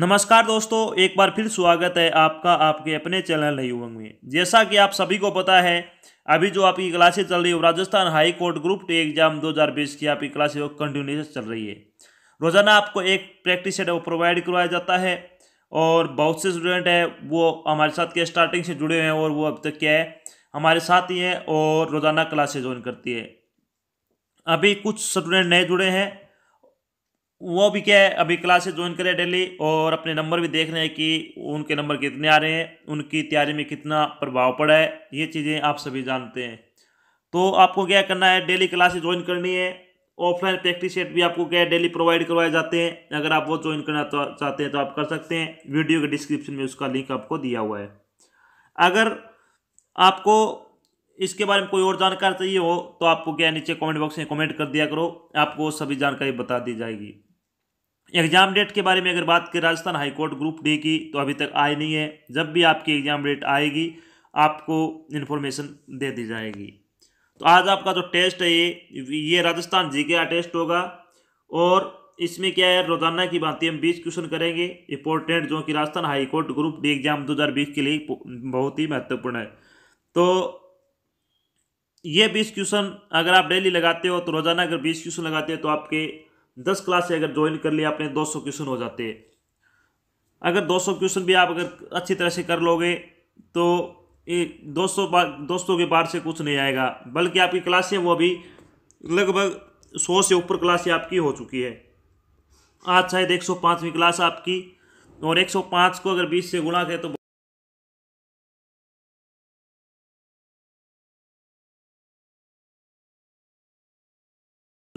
नमस्कार दोस्तों एक बार फिर स्वागत है आपका आपके अपने चैनल युवंग में जैसा कि आप सभी को पता है अभी जो आपकी क्लासेज चल रही है Rajasthan high court group T exam 2020 की आपकी क्लासेज कंटिन्यूस चल रही है रोजाना आपको एक प्रैक्टिस सेट वो प्रोवाइड करवाया जाता है और बहुत से स्टूडेंट हैं वो हमारे साथ के स्टार्टिंग से जुड़े हुए हैं और वो अब तक क्या है हमारे साथ ही हैं और रोजाना क्लासेज ज्वाइन करती है अभी कुछ स्टूडेंट नए जुड़े हैं वो भी क्या है अभी क्लासेज ज्वाइन करें डेली और अपने नंबर भी देख रहे हैं कि उनके नंबर कितने आ रहे हैं उनकी तैयारी में कितना प्रभाव पड़ा है ये चीज़ें आप सभी जानते हैं तो आपको क्या करना है डेली क्लासेज ज्वाइन करनी है ऑफलाइन प्रैक्टिस सेट भी आपको क्या है डेली प्रोवाइड करवाए जाते हैं अगर आप वो ज्वाइन करना तो चाहते हैं तो आप कर सकते हैं वीडियो के डिस्क्रिप्शन में उसका लिंक आपको दिया हुआ है अगर आपको इसके बारे में कोई और जानकारी चाहिए हो तो आपको क्या नीचे कमेंट बॉक्स में कमेंट कर दिया करो आपको सभी जानकारी बता दी जाएगी एग्जाम डेट के बारे में अगर बात करें राजस्थान हाईकोर्ट ग्रुप डी की तो अभी तक आई नहीं है जब भी आपकी एग्जाम डेट आएगी आपको इन्फॉर्मेशन दे दी जाएगी तो आज आपका जो टेस्ट है ये ये राजस्थान जी का टेस्ट होगा और इसमें क्या है रोजाना की बात हम बीस क्वेश्चन करेंगे इंपॉर्टेंट जो कि Rajasthan high court group D exam 2020 के लिए बहुत ही महत्वपूर्ण है तो ये बीस क्वेश्चन अगर आप डेली लगाते हो तो रोजाना अगर बीस क्वेश्चन लगाते हो तो आपके दस क्लास अगर ज्वाइन कर लिया आपने दो सौ क्वेश्चन हो जाते हैं अगर दो सौ क्वेश्चन भी आप अगर अच्छी तरह से कर लोगे तो ये दो सौ दो के बाहर से कुछ नहीं आएगा बल्कि आपकी क्लासें वो अभी लगभग सौ से ऊपर क्लासें आपकी हो चुकी है आज शायद एक सौ पाँचवीं क्लास आपकी और एक सौ पाँच को अगर बीस से गुणा करें तो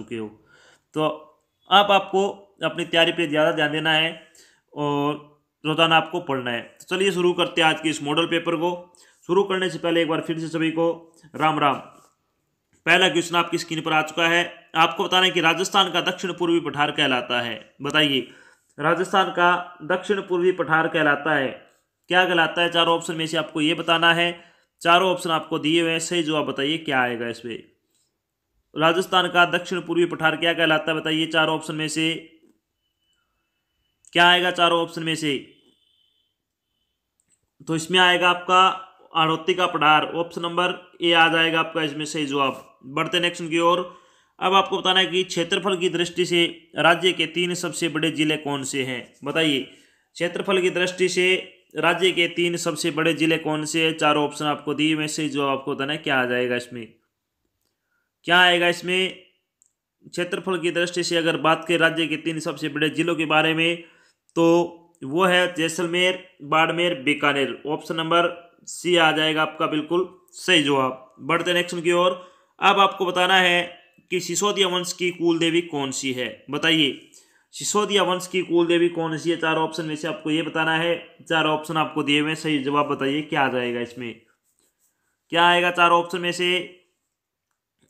चुके हो तो आप आपको अपनी तैयारी पे ज़्यादा ध्यान देना है और रोजाना आपको पढ़ना है तो चलिए शुरू करते हैं आज के इस मॉडल पेपर को शुरू करने से पहले एक बार फिर से सभी को राम राम पहला क्वेश्चन आपकी स्क्रीन पर आ चुका है आपको बताना है कि राजस्थान का दक्षिण पूर्वी पठार कहलाता है बताइए राजस्थान का दक्षिण पूर्वी पठार कहलाता है क्या कहलाता है चारों ऑप्शन में से आपको ये बताना है चारों ऑप्शन आपको दिए हुए हैं सही जवाब बताइए क्या आएगा इसमें राजस्थान का दक्षिण पूर्वी पठार क्या कहलाता है बताइए चारों ऑप्शन में से क्या आएगा चारों ऑप्शन में से तो इसमें आएगा आपका आड़ोती का पठार ऑप्शन नंबर ए आ जाएगा आपका इसमें सही जवाब बढ़ते नेक्स्ट की ओर अब आपको बताना है कि क्षेत्रफल की दृष्टि से राज्य के तीन सबसे बड़े जिले कौन से हैं बताइए क्षेत्रफल की दृष्टि से राज्य के तीन सबसे बड़े जिले कौन से हैं चारों ऑप्शन आपको दिए मैसेज सही जवाब आपको बताना है क्या आ जाएगा इसमें क्या आएगा इसमें क्षेत्रफल की दृष्टि से अगर बात करें राज्य के तीन सबसे बड़े जिलों के बारे में तो वो है Jaisalmer Barmer Bikaner option number C आ जाएगा आपका बिल्कुल सही जवाब बढ़ते नेक्स्ट की ओर अब आपको बताना है कि सिसोदिया वंश की कुल देवी कौन सी है बताइए सिसोदिया वंश की कुल देवी कौन सी है चार ऑप्शन में से आपको ये बताना है चार ऑप्शन आपको दिए हुए सही जवाब बताइए क्या आ जाएगा इसमें क्या आएगा चार ऑप्शन में से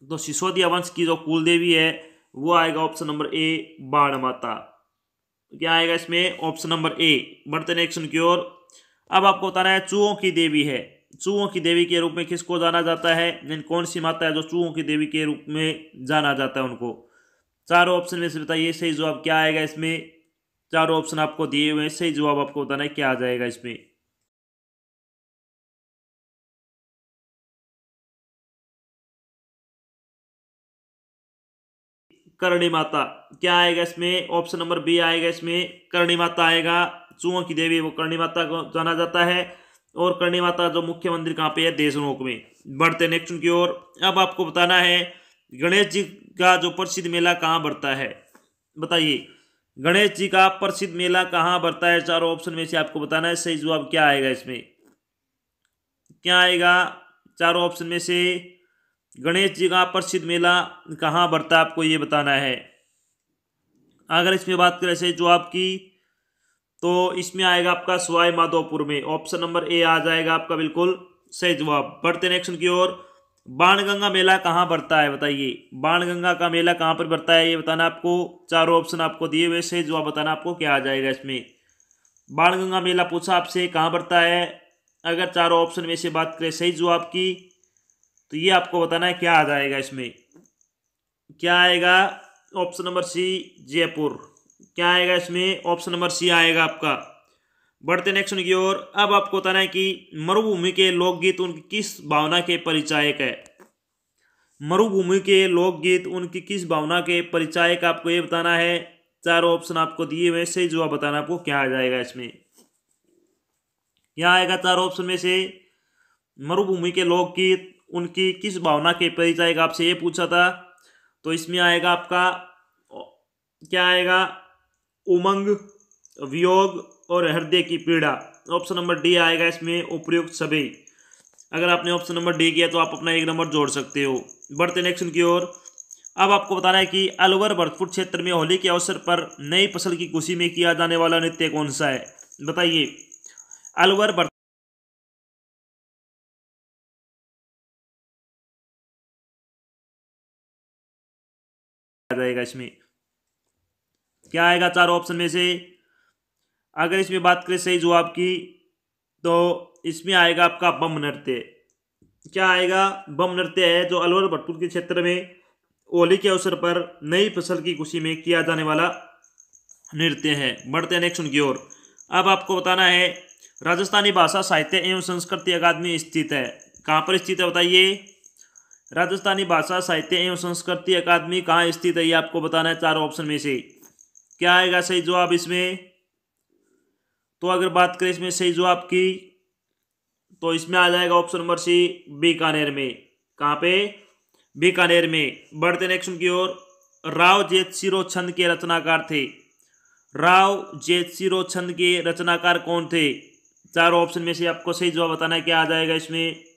तो सिसोदिया वंश की जो कुल देवी है वो आएगा ऑप्शन नंबर ए बाण माता क्या आएगा इसमें ऑप्शन नंबर ए बढ़ते नेक्शन की ओर अब आपको बताना है चूहों की देवी है चूहों की देवी के रूप में किसको जाना जाता है यानी कौन सी माता है जो चूहों की देवी के रूप में जाना जाता है उनको चारों ऑप्शन में से बताइए सही जवाब क्या आएगा इसमें चारों ऑप्शन आपको दिए हुए हैं सही जवाब आपको बताना है क्या आ जाएगा इसमें करणी माता क्या आएगा इसमें ऑप्शन नंबर बी आएगा इसमें करणी माता आएगा चूहों की देवी वो करणी माता को जाना जाता है और करणी माता जो मुख्य मंदिर कहाँ पे है देशनोक में बढ़ते नेक्स्ट की ओर अब आपको बताना है गणेश जी का जो प्रसिद्ध मेला कहाँ बढ़ता है बताइए गणेश जी का प्रसिद्ध मेला कहाँ बढ़ता है चारों ऑप्शन में से आपको बताना है सही जवाब क्या आएगा इसमें क्या आएगा चारों ऑप्शन में से गणेश जी का प्रसिद्ध मेला कहाँ बढ़ता है आपको ये बताना है अगर इसमें बात करें सही जवाब की तो इसमें आएगा आपका सवाई माधोपुर में ऑप्शन नंबर ए आ जाएगा आपका बिल्कुल सही जवाब बढ़ते नेक्स्ट की ओर बाणगंगा मेला कहाँ बढ़ता है बताइए बाणगंगा का मेला कहाँ पर बढ़ता है ये बताना आपको चारों ऑप्शन आपको दिए हुए सही जवाब बताना आपको क्या आ जाएगा इसमें बाणगंगा मेला पूछा आपसे कहाँ बढ़ता है अगर चारों ऑप्शन में से बात करें सही जवाब की तो ये आपको बताना है क्या आ जाएगा इसमें क्या आएगा ऑप्शन नंबर सी जयपुर क्या आएगा इसमें ऑप्शन नंबर सी आएगा आपका बढ़ते नेक्स्ट की ओर अब आपको बताना है कि मरुभूमि के लोकगीत उनकी किस भावना के परिचायक है मरुभूमि के लोकगीत उनकी किस भावना के परिचायक आपको ये बताना है चार ऑप्शन आपको दिए हुए सही जो आप बताना आपको क्या आ जाएगा इसमें क्या आएगा चार ऑप्शन में से मरुभूमि के लोकगीत उनकी किस भावना के परिचय परिचायक आपसे ये पूछा था तो इसमें आएगा आपका क्या आएगा उमंग वियोग और हृदय की पीड़ा ऑप्शन नंबर डी आएगा इसमें उपयुक्त सभी अगर आपने ऑप्शन नंबर डी किया तो आप अपना एक नंबर जोड़ सकते हो बढ़ते नेक्शन की ओर अब आपको बताना है कि अलवर भरतपुर क्षेत्र में होली के अवसर पर नई फसल की खुशी में किया जाने वाला नृत्य कौन सा है बताइए अलवर जाएगा इसमें क्या आएगा चार ऑप्शन में से अगर इसमें बात करें सही जवाब की तो इसमें आएगा आपका बम नृत्य क्या आएगा बम नृत्य है जो अलवर भटपुर के क्षेत्र में होली के अवसर पर नई फसल की खुशी में किया जाने वाला नृत्य है बढ़ते हैं नेक्स्ट की ओर अब आपको बताना है राजस्थानी भाषा साहित्य एवं संस्कृति अकादमी स्थित है कहाँ पर स्थित है बताइए राजस्थानी भाषा साहित्य एवं संस्कृति अकादमी कहाँ स्थित है ये आपको बताना है चार ऑप्शन में से क्या आएगा सही जवाब इसमें तो अगर बात करें इसमें सही जवाब की तो इसमें आ जाएगा ऑप्शन नंबर सी बीकानेर में कहाँ पे बीकानेर में बढ़ते नेक्स्ट की ओर राव जेत शिरो छंद के रचनाकार थे राव जेत शिरो छंद के रचनाकार कौन थे चार ऑप्शन में से आपको सही जवाब बताना है क्या आ जाएगा इसमें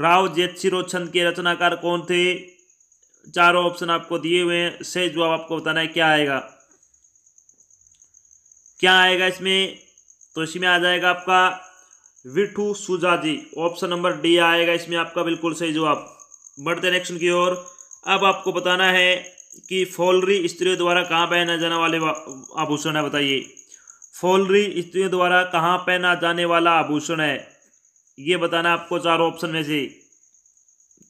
राव छंद के रचनाकार कौन थे चारों ऑप्शन आपको दिए हुए हैं सही जवाब आपको बताना है क्या आएगा क्या आएगा इसमें तो इसमें आ जाएगा आपका विठू सुजाजी ऑप्शन नंबर डी आएगा इसमें आपका बिल्कुल सही जवाब बढ़ते नेक्स्ट की ओर अब आपको बताना है कि फॉलरी स्त्रियों द्वारा कहाँ पहना जाने वाले आभूषण है बताइए फॉलरी स्त्रियों द्वारा कहाँ पहना जाने वाला आभूषण है ये बताना आपको चार ऑप्शन में से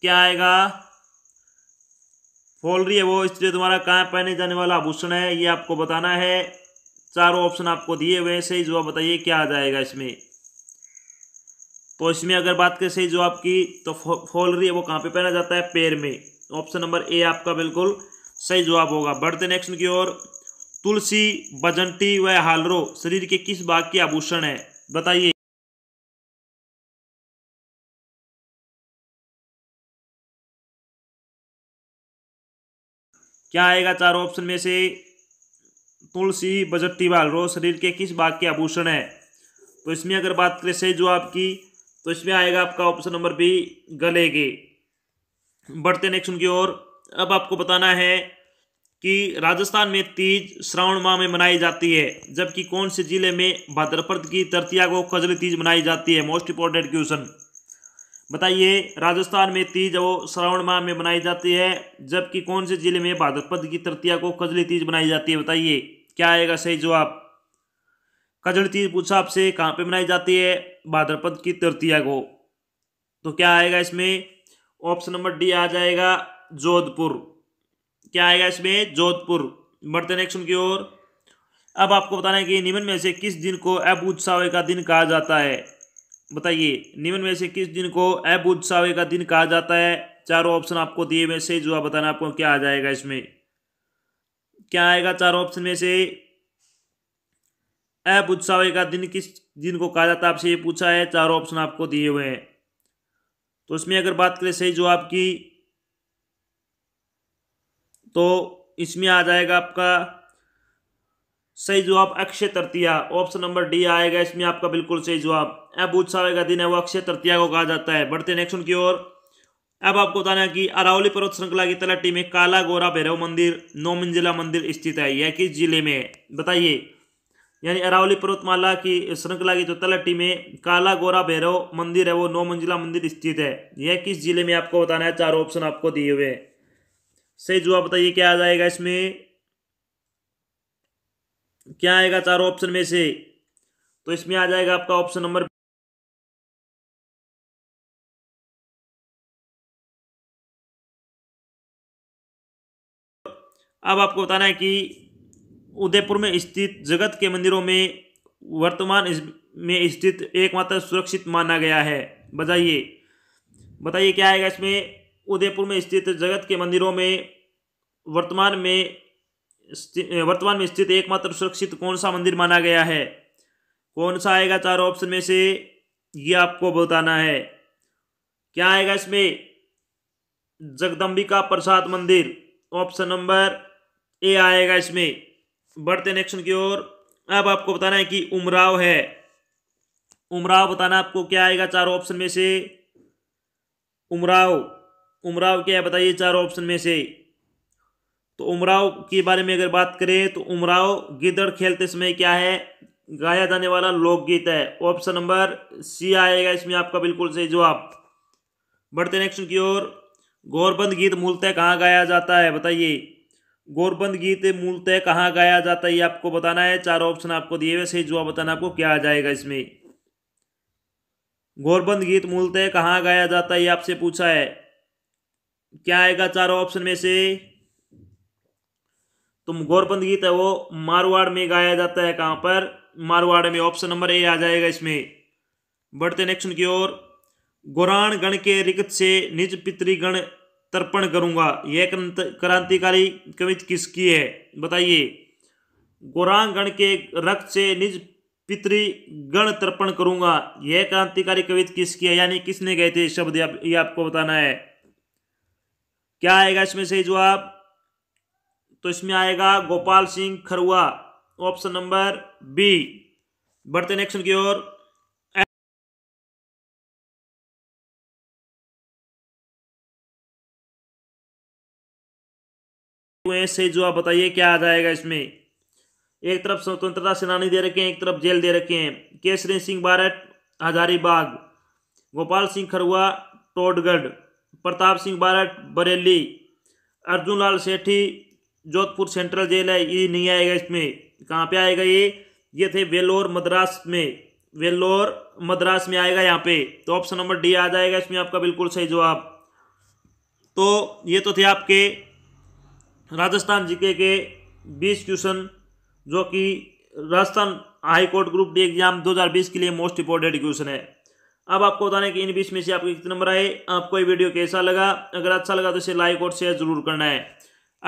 क्या आएगा रही है वो स्त्री तुम्हारा कहाँ पहने जाने वाला आभूषण है ये आपको बताना है चारों ऑप्शन आपको दिए हुए हैं सही जवाब बताइए क्या आ जाएगा इसमें तो इसमें अगर बात करें सही जवाब की तो रही है वो कहाँ पे पहना जाता है पैर में ऑप्शन नंबर ए आपका बिल्कुल सही जवाब होगा बढ़ते नेक्स्ट की ओर तुलसी बजंटी व हालरो शरीर के किस भाग के आभूषण है बताइए क्या आएगा चारों ऑप्शन में से तुलसी बजट्टी बाल शरीर के किस भाग के आभूषण है तो इसमें अगर बात करें सही जवाब की तो इसमें आएगा आपका ऑप्शन नंबर बी गले के बढ़ते नेक्स्ट की ओर अब आपको बताना है कि राजस्थान में तीज श्रावण माह में मनाई जाती है जबकि कौन से जिले में भाद्रपद की तृतीया को खजली तीज मनाई जाती है मोस्ट इंपॉर्टेंट क्वेश्चन बताइए राजस्थान में तीज और श्रावण माह में मनाई जाती है जबकि कौन से जिले में भाद्रपद की तृतीया को कजली तीज मनाई जाती है बताइए क्या आएगा सही जवाब कजली तीज पूछा आपसे कहाँ पे मनाई जाती है भाद्रपद की तृतीया को तो क्या आएगा इसमें ऑप्शन नंबर डी आ जाएगा जोधपुर क्या आएगा इसमें जोधपुर बढ़ते नेक्स्ट की ओर अब आपको बताना है कि निम्न में से किस दिन को अब उत्साह का दिन कहा जाता है बताइए निम्न में से किस दिन को अबुध सावे का दिन कहा जाता है चारों ऑप्शन आपको दिए में से जो आप बताना आपको क्या आ जाएगा इसमें क्या आएगा चारों ऑप्शन में से अबुध सावे का दिन किस दिन को कहा जाता है आपसे ये पूछा है चारों ऑप्शन आपको दिए हुए हैं तो इसमें अगर बात करें सही जवाब की तो इसमें आ जाएगा आपका सही जवाब Akshaya Tritiya option number D आएगा इसमें आपका बिल्कुल सही जवाब अब उत्साह का दिन है वो अक्षय तृतीया को कहा जाता है बढ़ते नेक्स्ट की ओर अब आपको बताना है कि अरावली पर्वत श्रृंखला की तलाटी में काला गोरा भैरव मंदिर नौ मंजिला मंदिर स्थित है यह किस जिले में बताइए यानी अरावली पर्वतमाला की श्रृंखला की जो तलाटी में काला गोरा भैरव मंदिर है वो नौ मंजिला मंदिर स्थित है यह किस जिले में आपको बताना है चार ऑप्शन आपको दिए हुए सही जवाब बताइए क्या आ जाएगा इसमें क्या आएगा चारों ऑप्शन में से तो इसमें आ जाएगा आपका ऑप्शन नंबर अब आपको बताना है कि उदयपुर में स्थित जगत के मंदिरों में वर्तमान में स्थित एकमात्र सुरक्षित माना गया है बताइए बताइए क्या आएगा इसमें उदयपुर में स्थित जगत के मंदिरों में वर्तमान में वर्तमान में स्थित एकमात्र सुरक्षित कौन सा मंदिर माना गया है कौन सा आएगा चार ऑप्शन में से ये आपको बताना है क्या आएगा इसमें जगदम्बिका प्रसाद मंदिर ऑप्शन नंबर ए आएगा इसमें बढ़ते नेक्शन की ओर अब आपको बताना है कि उमराव है उमराव बताना आपको क्या आएगा चार ऑप्शन में से उमराव उमराव क्या है बताइए चार ऑप्शन में से तो उमराव के बारे में अगर बात करें तो उमराव गिदड़ खेलते समय क्या है गाया जाने वाला लोकगीत है ऑप्शन नंबर सी आएगा इसमें आपका बिल्कुल सही जवाब बढ़ते नेक्स्ट की ओर गौरबंद गीत मूलतः कहाँ गाया जाता है बताइए गौरबंद गीत मूलतः कहाँ गाया जाता है ये आपको बताना है चार ऑप्शन आपको दिए हुए सही जवाब बताना आपको क्या आ जाएगा इसमें गौरबंद गीत मूलतः कहाँ गाया जाता है ये आपसे पूछा है क्या आएगा चारों ऑप्शन में से तो गौरबंद गीत है वो मारवाड़ में गाया जाता है कहाँ पर मारवाड़ में ऑप्शन नंबर ए आ जाएगा इसमें बढ़ते नेक्स्ट की ओर गौराण गण के रिक्त से निज पितृगण तर्पण करूंगा यह क्रांतिकारी कवि किसकी है बताइए गौरांग गण के रक्त से निज पितृगण तर्पण करूंगा यह क्रांतिकारी कवित किसकी है यानी किसने गए थे शब्द ये आपको बताना है क्या आएगा इसमें से जवाब तो इसमें आएगा Gopal Singh Kharua option number B बढ़ते नेक्शन की ओर से जो आप बताइए क्या आ जाएगा इसमें एक तरफ स्वतंत्रता सेनानी दे रखे हैं एक तरफ जेल दे रखे हैं केसरी सिंह भारत हजारीबाग गोपाल सिंह खरुआ टोडगढ़ प्रताप सिंह भारत बरेली अर्जुन लाल सेठी जोधपुर सेंट्रल जेल है ये नहीं आएगा इसमें कहाँ पे आएगा ये ये थे वेलोर मद्रास में वेलोर मद्रास में आएगा यहाँ पे तो ऑप्शन नंबर डी आ जाएगा इसमें आपका बिल्कुल सही जवाब तो ये तो थे आपके राजस्थान जीके के बीस क्वेश्चन जो कि Rajasthan high court group D exam 2020 के लिए मोस्ट इंपोर्टेंट क्वेश्चन है अब आपको बताने कि इन बीस में से आपके कितने नंबर आए आपको ये वीडियो कैसा लगा अगर अच्छा लगा तो इसे लाइक और शेयर जरूर करना है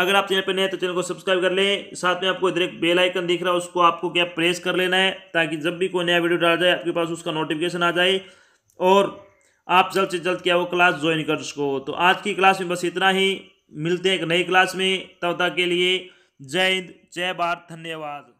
अगर आप चैनल पर नए तो चैनल को सब्सक्राइब कर लें साथ में आपको इधर एक बेल आइकन दिख रहा है उसको आपको क्या प्रेस कर लेना है ताकि जब भी कोई नया वीडियो डाला जाए आपके पास उसका नोटिफिकेशन आ जाए और आप जल्द से जल्द क्या वो क्लास ज्वाइन कर सको तो आज की क्लास में बस इतना ही मिलते हैं एक नई क्लास में तब तक के लिए जय हिंद जय भारत धन्यवाद